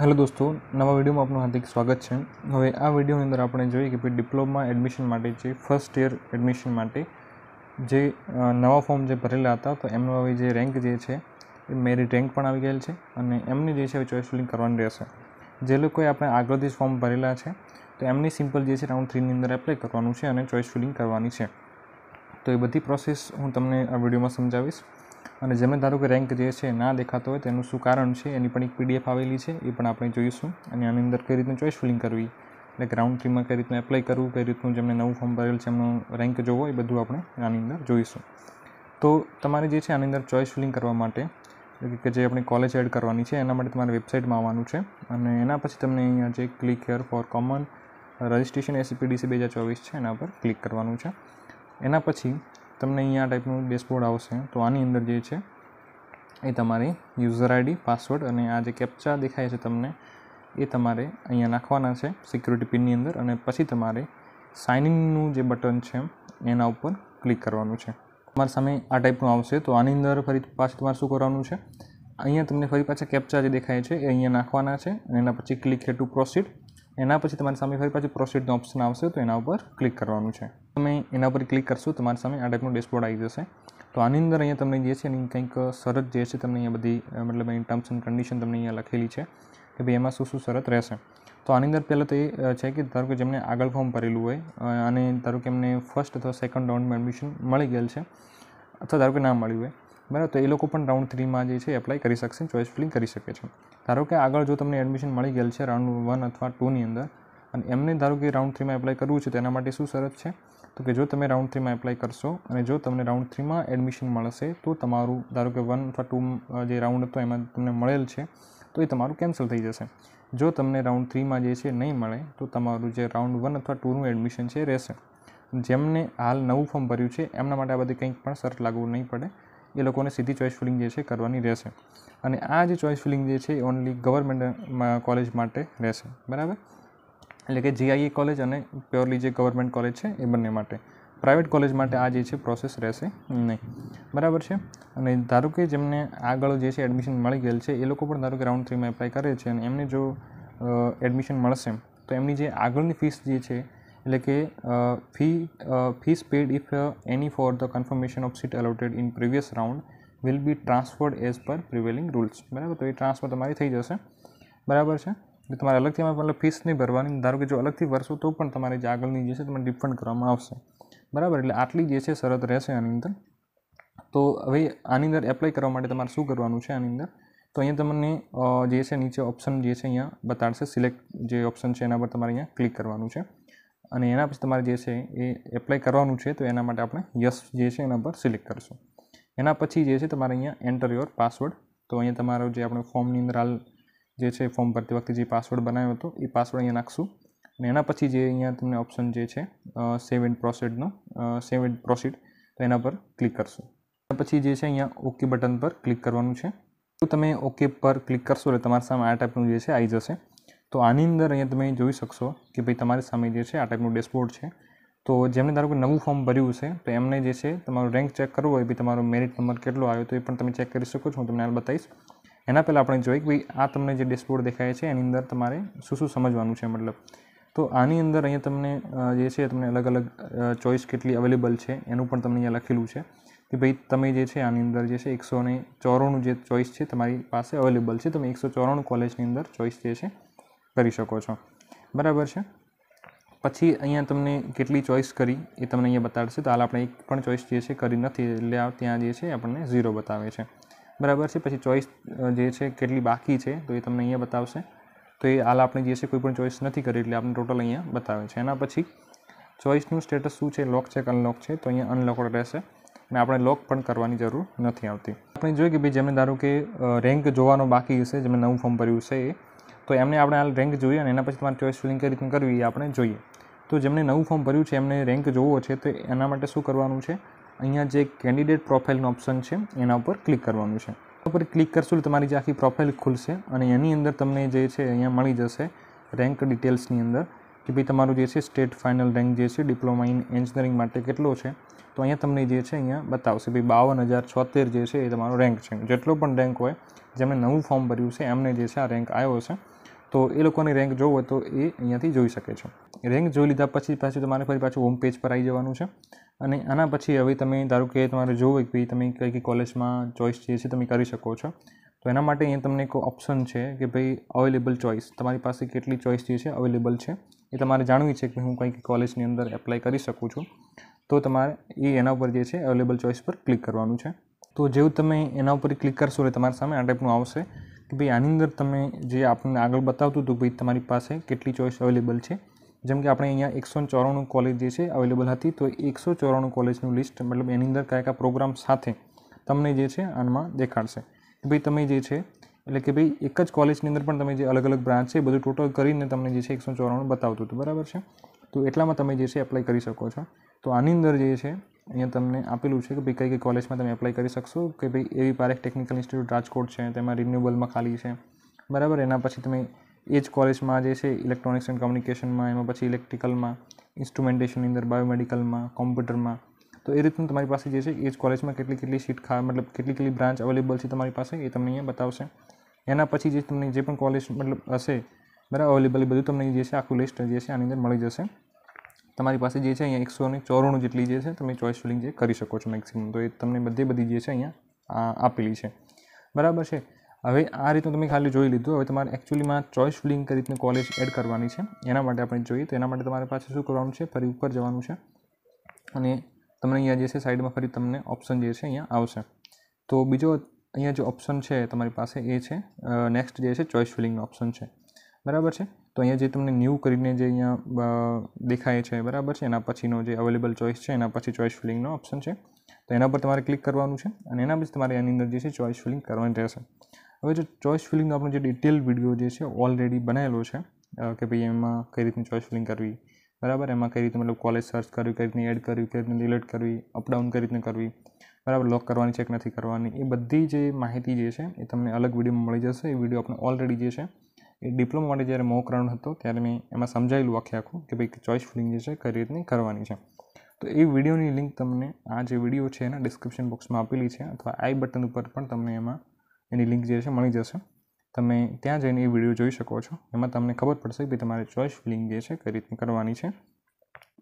hello દોસ્તો નવા વિડીયોમાં આપનું હાર્દિક સ્વાગત છે હવે આ વિડીયોની અંદર આપણે જોઈએ કે ભાઈ ડિપ્લોમા એડમિશન માટે જે ફર્સ્ટ યર એડમિશન માટે જે નવા ફોર્મ જે ભરેલા હતા તો એમનો હવે જે રેન્ક જે છે એ મેરિટ રેન્ક પણ આવી ગયેલ છે અને એમની જે છે ચોઇસ ફિલિંગ કરવાની રહેશે જે લોકોએ આપણે આગળથી જ ફોર્મ ભરેલા છે તો એમની સિમ્પલ જે છે રાઉન્ડ થ્રીની અંદર એપ્લાય કરવાનું છે અને ચોઇસ ફિલિંગ કરવાની છે તો એ બધી પ્રોસેસ હું તમને આ વિડીયોમાં સમજાવીશ અને જેમને ધારો કે રેન્ક જે છે ના દેખાતો હોય તેનું શું કારણ છે એની પણ એક પીડીએફ આવેલી છે એ પણ આપણે જોઈશું અને આની અંદર કઈ રીતનું ચોઈસ ફિલિંગ કરવી એટલે ગ્રાઉન્ડ ટ્રીમાં કઈ રીતનું એપ્લાય કરવું કઈ રીતનું જેમને નવું ફોર્મ ભરેલું છે એમનું રેન્ક જોવો એ બધું આપણે આની અંદર જોઈશું તો તમારે જે છે આની અંદર ચોઈસ ફિલિંગ કરવા માટે કે જે આપણે કોલેજ એડ કરવાની છે એના માટે તમારે વેબસાઇટમાં આવવાનું છે અને એના પછી તમને અહીંયા જે click here for common registration ACPDC બે હજાર ચોવીસ છે એના પર ક્લિક કરવાનું છે એના પછી તમને અહીંયા આ ટાઈપનું ડેશબોર્ડ આવશે તો આની અંદર જે છે એ તમારી યુઝર આઈડી પાસવર્ડ અને આ જે કેપ્ચા દેખાય છે તમને એ તમારે અહીંયા નાખવાના છે સિક્યુરિટી પિનની અંદર અને પછી તમારે સાઇન ઇનનું જે બટન છે એના ઉપર ક્લિક કરવાનું છે તમારા સામે આ ટાઈપનું આવશે તો આની અંદર ફરી પાછું તમારે શું કરવાનું છે અહીંયા તમને ફરી પાછા કેપ્ચા જે દેખાય છે એ અહીંયા નાખવાના છે અને એના પછી ક્લિક હેટુ પ્રોસીડ એના પછી તમારી સામે ફરી પાછું પ્રોસીડનો ઓપ્શન આવશે તો એના ઉપર ક્લિક કરવાનું છે તમે એના પર ક્લિક કરશો તમારી સામે આ ટાઈપનું ડેશબોર્ડ આવી જશે તો આની અંદર અહીંયા તમને જે છે એની કંઈક શરત જે છે તમને અહીંયા બધી મતલબ એની ટર્મ્સ એન્ડ કન્ડિશન તમને અહીંયા લખેલી છે કે ભાઈ એમાં શું શું શરત રહેશે તો આની અંદર પહેલાં તો એ છે કે ધારો કે જેમને આગળ ફોર્મ ભરેલું હોય અને ધારો કે એમને ફર્સ્ટ અથવા સેકન્ડ રાઉન્ડમાં એડમિશન મળી ગયેલ છે અથવા ધારો કે ના મળ્યું હોય બરાબર તો એ લોકો પણ રાઉન્ડ થ્રીમાં જે છે એપ્લાય કરી શકશે ચોઇસ ફિલિંગ કરી શકે છે ધારો કે આગળ જો તમને એડમિશન મળી ગયેલ છે રાઉન્ડ વન અથવા ટુની અંદર અને એમને ધારો કે રાઉન્ડ થ્રીમાં એપ્લાય કરવું છે તેના માટે શું શરત છે તો કે જો તમે રાઉન્ડ થ્રીમાં એપ્લાય કરશો અને જો તમને રાઉન્ડ થ્રીમાં એડમિશન મળશે તો તમારું ધારો કે વન અથવા ટુ જે રાઉન્ડ હતો એમાં તમને મળેલ છે તો એ તમારું કેન્સલ થઈ જશે જો તમને રાઉન્ડ થ્રીમાં જે છે નહીં મળે તો તમારું જે રાઉન્ડ વન અથવા ટુનું એડમિશન છે રહેશે જેમને હાલ નવું ફોર્મ ભર્યું છે એમના માટે આ બધી કંઈક પણ શરત લાગવું નહીં પડે એ લોકોને સીધી ચોઇસ ફિલિંગ જે છે કરવાની રહેશે અને આ જે ચોઇસ ફિલિંગ જે છે એ ઓનલી ગવર્મેન્ટ કોલેજ માટે રહેશે બરાબર એટલે કે જીઆઈએ કોલેજ અને પ્યોરલી જે ગવર્મેન્ટ કોલેજ છે એ બંને માટે પ્રાઇવેટ કોલેજ માટે આ જે છે પ્રોસેસ રહેશે નહીં બરાબર છે અને ધારો કે જેમને આગળ જે છે એડમિશન મળી ગયેલ છે એ લોકો પણ ધારો કે રાઉન્ડ થ્રીમાં એપ્લાય કરે છે અને એમને જો એડમિશન મળશે તો એમની જે આગળની ફીસ જે છે એટલે કે fee fees paid if any for the confirmation of seat allotted in previous round will be transferred as per prevailing rules બરાબર તો એ ટ્રાન્સફર તમારી થઈ જશે બરાબર છે એટલે તમારે અલગથી મતલબ ફીસ નહીં ભરવાની ધારો કે જો અલગથી ભરશો તો પણ તમારે જે આગળની જે છે તમને રિફંડ કરવામાં આવશે બરાબર એટલે આટલી જે છે શરત રહેશે આની અંદર તો હવે આની અંદર એપ્લાય કરવા માટે તમારે શું કરવાનું છે આની અંદર તો અહીંયા તમને જે છે નીચે ઓપ્શન જે છે અહીંયા બતાડશે સિલેક્ટ જે ઓપ્શન છે એના પર તમારે અહીંયા ક્લિક કરવાનું છે અને એના પછી તમારે જે છે એ એપ્લાય કરવાનું છે તો એના માટે આપણે યસ જે છે એના પર સિલેક્ટ કરીશું એના પછી જે છે તમારે અહીંયા એન્ટર યોર પાસવર્ડ તો અહીંયા તમારો જે આપણે ફોર્મની અંદર હાલ જે છે ફોર્મ ભરતી વખતે જે પાસવર્ડ બનાવ્યો હતો એ પાસવર્ડ અહીંયા નાખશું અને એના પછી જે અહીંયા તમને ઓપ્શન જે છે સેવ એન્ડ પ્રોસેડનો સેવ એન્ડ પ્રોસીડ તો એના પર ક્લિક કરશું પછી જે છે અહીંયા ઓકે બટન પર ક્લિક કરવાનું છે તો તમે ઓકે પર ક્લિક કરશો એટલે તમારા સામે આ ટાઈપનું જે છે આવી જશે તો આની અંદર અહીંયા તમે જોઈ શકશો કે ભાઈ તમારી સામે જે છે આ ટાઈપનું ડેશબોર્ડ છે તો જેમને ધારો કે નવું ફોર્મ ભર્યું છે તો એમને જે છે તમારું રેન્ક ચેક કરવું હોય ભાઈ તમારો મેરિટ નંબર કેટલો આવ્યો તો એ પણ તમે ચેક કરી શકો છો હું તમને હાલ બતાવીશ એના પહેલાં આપણે જોઈએ કે ભાઈ આ તમને જે ડેશબોર્ડ દેખાય છે એની અંદર તમારે શું શું સમજવાનું છે મતલબ તો આની અંદર અહીંયા તમને જે છે તમને અલગ અલગ ચોઈસ કેટલી અવેલેબલ છે એનું પણ તમને અહીંયા લખેલું છે કે ભાઈ તમે જે છે આની અંદર જે છે એકસો ને ચોરાણું જે ચોઈસ છે તમારી પાસે અવેલેબલ છે તમે એકસો ચોરાણું કોલેજની અંદર ચોઈસ જે છે કરી શકો છો બરાબર છે પછી અહીંયા તમને કેટલી ચોઈસ કરી એ તમને અહીંયા બતાડશે તો હાલ આપણે એક પણ ચોઈસ જે છે કરી નથી એટલે ત્યાં જે છે આપણને ઝીરો બતાવે છે બરાબર છે પછી ચોઈસ જે છે કેટલી બાકી છે તો એ તમને અહીંયા બતાવશે તો એ હાલ આપણે જે છે કોઈ પણ ચોઈસ નથી કરી એટલે આપણે ટોટલ અહીંયા બતાવે છે એના પછી ચોઈસનું સ્ટેટસ શું છે લોક છે કે અનલોક છે તો અહીંયા અનલોકડ રહેશે અને આપણે લોક પણ કરવાની જરૂર નથી આવતી આપણે જોઈએ કે ભાઈ જેમને ધારો કે રેન્ક જોવાનો બાકી હશે જેમણે નવું ફોર્મ ભર્યું છે એ તો એમને આપણે આ રેન્ક જોઈએ અને એના પછી તમારે ચોઈસ ફિલિંગ કઈ રીતનું કરવી એ આપણે જોઈએ તો જેમણે નવું ફોર્મ ભર્યું છે એમને રેન્ક જોવો છે તો એના માટે શું કરવાનું છે અહીંયા જે કેન્ડિડેટ પ્રોફાઇલનો ઓપ્શન છે એના ઉપર ક્લિક કરવાનું છે ઉપર ક્લિક કરશું એટલે તમારી જે આખી પ્રોફાઇલ ખુલશે અને એની અંદર તમને જે છે અહીંયા મળી જશે રેન્ક ડિટેલ્સની અંદર કે ભાઈ તમારું જે છે સ્ટેટ ફાઇનલ રેન્ક જે છે ડિપ્લોમા ઇન એન્જિનિયરિંગ માટે કેટલો છે તો અહીંયા તમને જે છે અહીંયા બતાવશે ભાઈ બાવન હજાર છોતેર જે છે એ તમારો રેન્ક છે જેટલો પણ રેન્ક હોય જેમણે નવું ફોર્મ ભર્યું છે એમને જે છે આ રેન્ક આવ્યો છે તો એ લોકોની રેન્ક જોવું હોય તો એ અહીંયાથી જોઈ શકે છો રેન્ક જોઈ લીધા પછી પાછું તમારે ફરી પાછું હોમ પેજ પર આવી જવાનું છે અને આના પછી હવે તમે ધારો કે તમારે જોવું કે તમે કઈ કઈ કોલેજમાં ચોઈસ જે છે તમે કરી શકો છો તો એના માટે અહીંયા તમને એક ઓપ્શન છે કે ભાઈ અવેલેબલ ચોઈસ તમારી પાસે કેટલી ચોઈસ જે છે અવેલેબલ છે એ તમારે જાણવી છે કે હું કંઈક કોલેજની અંદર એપ્લાય કરી શકું છું તો તમારે એ એના ઉપર જે છે અવેલેબલ ચોઈસ પર ક્લિક કરવાનું છે તો જેવું તમે એના ઉપર ક્લિક કરશો એટલે તમારા સામે આ ટાઈપનું આવશે કે ભાઈ આની અંદર તમે જે આપણને આગળ બતાવતું હતું ભાઈ તમારી પાસે કેટલી ચોઇસ અવેલેબલ છે જેમ કે આપણે અહીંયા એકસો ચોરાણું કોલેજ જે છે અવેલેબલ હતી તો એકસો ચોરાણું કોલેજનું લિસ્ટ મતલબ એની અંદર કયા કયા પ્રોગ્રામ સાથે તમને જે છે આમાં દેખાડશે કે ભાઈ તમે જે છે એટલે કે ભાઈ એક જ કોલેજની અંદર પણ તમે જે અલગ અલગ બ્રાન્ચ છે એ બધું ટોટલ કરીને તમને જે છે એકસો ચોરાણું બતાવતું હતું બરાબર છે તો એટલામાં તમે જે છે એપ્લાય કરી શકો છો તો આની અંદર જે છે અહીંયા તમને આપેલું છે કે ભાઈ કઈ કઈ કોલેજમાં તમે એપ્લાય કરી શકશો કે ભાઈ એવી પારેખ ટેકનિકલ ઇન્સ્ટિટ્યૂટ રાજકોટ છે તેમાં રિન્યુએબલમાં ખાલી છે બરાબર એના પછી તમે એ જ કોલેજમાં જે છે ઇલેક્ટ્રોનિક્સ એન્ડ કમ્યુનિકેશનમાં એમાં પછી ઇલેક્ટ્રિકલમાં ઇન્સ્ટ્રુમેન્ટેશનની અંદર બાયોમેડિકલમાં કોમ્પ્યુટરમાં તો એ રીતનું તમારી પાસે જે છે એ જ કોલેજમાં કેટલી કેટલી સીટ ખા મતલબ કેટલી કેટલી બ્રાન્ચ અવેલેબલ છે તમારી પાસે એ તમને અહીંયા બતાવશે એના પછી જે તમને જે પણ કોલેજ મતલબ હશે બરાબર અવેલેબલ એ બધું તમને જે છે આખું લિસ્ટ જે છે આની અંદર મળી જશે તમારી પાસે જે છે અહીંયા એકસો ને ચોરાણું જેટલી જે છે તમે ચોઈસ ફિલિંગ જે કરી શકો છો મેક્સિમમ તો એ તમને બધી બધી જે છે અહીંયા આપેલી છે બરાબર છે હવે આ રીતનું તમે ખાલી જોઈ લીધું હવે તમારે એકચ્યુઅલીમાં ચોઈસ ફિલિંગ કરી રીતની કોલેજ એડ કરવાની છે એના માટે આપણે જોઈએ તો એના માટે તમારે પાસે શું કરવાનું છે ફરી ઉપર જવાનું છે અને તમને અહીંયા જે છે સાઈડમાં ફરી તમને ઓપ્શન જે છે અહીંયા આવશે તો બીજો અહીંયા જે ઓપ્શન છે તમારી પાસે એ છે નેક્સ્ટ જે છે ચોઈસ ફિલિંગનો ઓપ્શન છે બરાબર છે તો અહીંયા જે તમને ન્યૂ કરીને જે અહીંયા દેખાય છે બરાબર છે એના પછીનો જે અવેલેબલ ચોઈસ છે એના પછી ચોઈસ ફિલિંગનો ઓપ્શન છે તો એના પર તમારે ક્લિક કરવાનું છે અને એના પછી તમારે એની અંદર જે છે ચોઈસ ફિલિંગ કરવાની રહેશે હવે જો ચોઈસ ફિલિંગનો આપણો જે ડિટેલ વિડીયો જે છે ઓલરેડી બનાવેલો છે કે ભાઈ એમાં કઈ રીતની ચોઈસ ફિલિંગ કરવી બરાબર એમાં કઈ રીતે મતલબ કોલેજ સર્ચ કરવી કઈ રીતની એડ કરવી કઈ રીતની ડિલીટ કરવી અપડાઉન કઈ રીતને કરવી બરાબર લોક કરવાની છે કે નથી કરવાની એ બધી જે માહિતી જે છે એ તમને અલગ વિડીયોમાં મળી જશે એ વિડીયો આપણે ઓલરેડી જે છે એ ડિપ્લોમા માટે જ્યારે મોક રાઉન્ડ હતો ત્યારે મેં એમાં સમજાયેલું આખે આખું કે ભાઈ ચોઇસ ફિલિંગ જે છે કઈ રીતની કરવાની છે તો એ વિડીયોની લિંક તમને આ જે વિડીયો છે એના ડિસ્ક્રિપ્શન બોક્સમાં આપેલી છે અથવા આઈ બટન ઉપર પણ તમને એમાં એની લિંક જે છે મળી જશે તમે ત્યાં જઈને એ વિડીયો જોઈ શકો છો એમાં તમને ખબર પડશે કે તમારે ચોઇસ ફિલિંગ જે છે કઈ રીતની કરવાની છે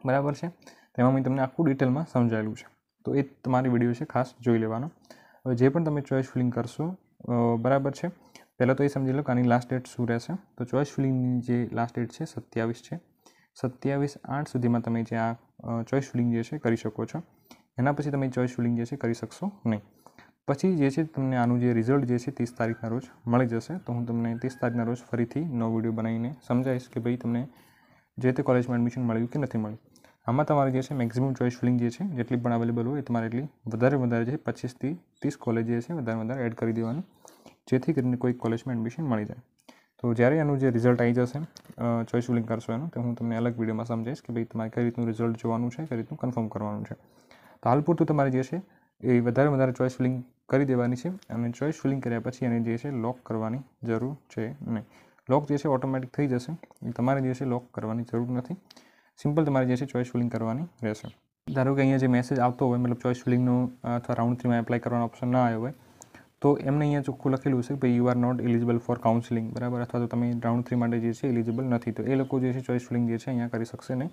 બરાબર છે તેમાં મેં તમને આખું ડિટેલમાં સમજાયેલું છે તો એ તમારી વિડીયો છે ખાસ જોઈ લેવાનો હવે જે પણ તમે ચોઇસ ફિલિંગ કરશો બરાબર છે પહેલાં તો એ સમજી લો કે આની લાસ્ટ ડેટ શું રહેશે તો ચોઈસ ફિલિંગની જે લાસ્ટ ડેટ છે સત્યાવીસ છે સત્યાવીસ આઠ સુધીમાં તમે જે આ ચોઈસ ફિલિંગ જે છે કરી શકો છો એના પછી તમે ચોઈસ ફિલિંગ જે છે કરી શકશો નહીં પછી જે છે તમને આનું જે રિઝલ્ટ જે છે ત્રીસ તારીખના રોજ મળી જશે તો હું તમને ત્રીસ તારીખના રોજ ફરીથી નવો વિડીયો બનાવીને સમજાવીશ કે ભાઈ તમને જે તે કોલેજમાં એડમિશન મળ્યું કે નથી મળ્યું આમાં તમારે જે છે મેક્સિમમ ચોઈસ ફિલિંગ જે છે જેટલી પણ અવેલેબલ હોય એ તમારે એટલી વધારે વધારે જે પચીસથી ત્રીસ કોલેજ જે છે વધારે વધારે એડ કરી દેવાનું જેથી કરીને કોઈ કોલેજમાં એડમિશન મળી જાય તો જ્યારે એનું જે રિઝલ્ટ આવી જશે ચોઈસ ફિલિંગ કરશો એનું તો હું તમને અલગ વિડીયોમાં સમજાવીશ કે ભાઈ તમારે કઈ રીતનું રિઝલ્ટ જોવાનું છે કઈ રીતનું કન્ફર્મ કરવાનું છે તો હાલ પૂરતું તમારે જે છે એ વધારે વધારે ચોઈસ ફિલિંગ કરી દેવાની છે અને ચોઈસ ફિલિંગ કર્યા પછી એને જે છે લોક કરવાની જરૂર છે નહીં લોક જે છે ઓટોમેટિક થઈ જશે તમારે જે છે લોક કરવાની જરૂર નથી સિમ્પલ તમારે જે છે ચોઈસ ફિલિંગ કરવાની રહેશે ધારો કે અહીંયા જે મેસેજ આવતો હોય મતલબ ચોઈસ ફિલિંગનો અથવા રાઉન્ડ થ્રીમાં એપ્લાય કરવાનો ઓપ્શન ના આવ્યો હોય તો એમને અહીંયા ચોખ્ખું લખેલું છે કે you are not eligible for counselling બરાબર અથવા તો તમે રાઉન્ડ થ્રી માટે જે છે એલિજિબલ નથી તો એ લોકો જે છે ચોઈસ ફિલિંગ જે છે અહીંયા કરી શકશે નહીં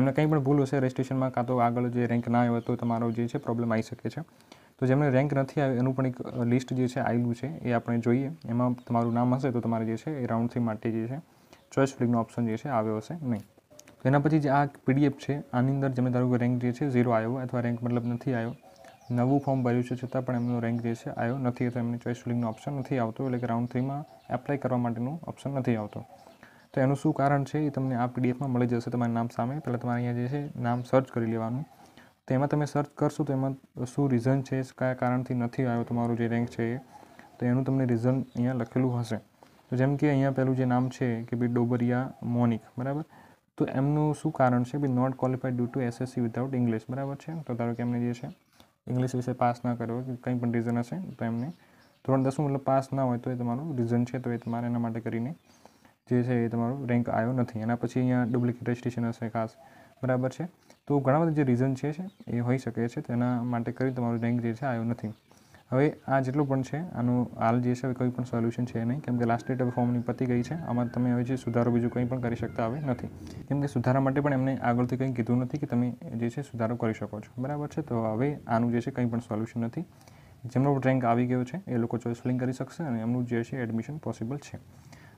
એમને કંઈ પણ ભૂલ હશે રજિસ્ટ્રેશનમાં કાં તો આગળ જે રેન્ક ના આવ્યો તો તમારો જે છે પ્રોબ્લેમ આવી શકે છે તો જેમને રેન્ક નથી આવ્યો એનું પણ એક લિસ્ટ જે છે આવેલું છે એ આપણે જોઈએ એમાં તમારું નામ હશે તો તમારે જે છે એ રાઉન્ડ થ્રી માટે જે છે ચોઈસ ફિલિંગનો ઓપ્શન જે છે આવ્યો હશે નહીં તો એના પછી જે આ પીડીએફ છે આની અંદર જેમને ધારો કે રેન્ક જે છે ઝીરો આવ્યો અથવા રેન્ક મતલબ નથી આવ્યો નવું ફોર્મ ભર્યું છે છતાં પણ એમનો રેન્ક જે છે આવ્યો નથી તો એમની ચોઈસ ફિલિંગનો ઓપ્શન નથી આવતો એટલે કે રાઉન્ડ થ્રીમાં એપ્લાય કરવા માટેનું ઓપ્શન નથી આવતો તો એનું શું કારણ છે એ તમને આ પીડીએફમાં મળી જશે તમારા નામ સામે પહેલાં તમારે અહીંયા જે છે નામ સર્ચ કરી લેવાનું તો એમાં તમે સર્ચ કરશો તો એમાં શું રીઝન છે કયા કારણથી નથી આવ્યો તમારું જે રેન્ક છે એ તો એનું તમને રીઝન અહીંયા લખેલું હશે તો જેમ કે અહીંયા પહેલું જે નામ છે કે ભાઈ ડોબરિયા મોનિક બરાબર તો એમનું શું કારણ છે be not qualified due to SSC without English બરાબર છે તો ધારો કે એમને જે છે ઇંગ્લિશ વિશે પાસ ના કર્યો કે કંઈ પણ રીઝન હશે તો એમને ધોરણ દસમું મતલબ પાસ ના હોય તો એ તમારું રીઝન છે તો એ તમારે એના માટે કરીને જે છે એ તમારો રેન્ક આવ્યો નથી એના પછી અહીંયા ડુપ્લિકેટ રજિસ્ટ્રેશન હશે ખાસ બરાબર છે તો ઘણા બધા જે રીઝન છે એ હોઈ શકે છે તેના માટે કરી તમારો રેન્ક જે છે આવ્યો નથી હવે આ જેટલું પણ છે આનું હાલ જે છે કોઈ પણ સોલ્યુશન છે નહીં કેમ કે લાસ્ટ ડેટ હવે ફોર્મની પતી ગઈ છે આમાં તમે હવે જે સુધારો બીજું કંઈ પણ કરી શકતા હવે નથી કેમ કે સુધારા માટે પણ એમને આગળથી કંઈ કીધું નથી કે તમે જે છે સુધારો કરી શકો છો બરાબર છે તો હવે આનું જે છે કંઈ પણ સોલ્યુશન નથી જેમનો રેન્ક આવી ગયો છે એ લોકો ચોઈસ ફિલિંગ કરી શકશે અને એમનું જે છે એડમિશન પોસિબલ છે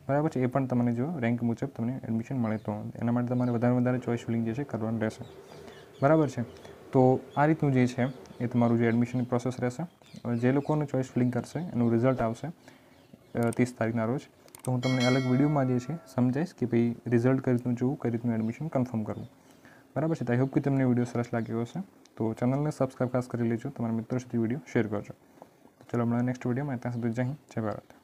બરાબર છે એ પણ તમને જો રેન્ક મુજબ તમને એડમિશન મળે તો એના માટે તમારે વધારે વધારે ચોઈસ ફિલિંગ જે છે કરવાનું રહેશે બરાબર છે તો આ રીત હું જે છે એ તમારું જે એડમિશનનો પ્રોસેસ રહેશે અને જે લોકો નો ચોઇસ ફિલિંગ કરશે એનો રિઝલ્ટ આવશે 30 તારીખના રોજ તો હું તમને અલગ વિડિયોમાં જે છે સમજાઈશ કે ભઈ રિઝલ્ટ કરીનું જો કરીતમે એડમિશન કન્ફર્મ કરો બરાબર છે તો આઈ હોપ કે તમને વિડિયો સરસ લાગ્યો હશે તો ચેનલને સબસ્ક્રાઇબ કસ્ટ કરી લેજો તમારા મિત્રો સુધી વિડિયો શેર કરજો ચલો મળ્યા નેક્સ્ટ વિડિયો માં ત્યાં સુધી જઈ છે બાય બાય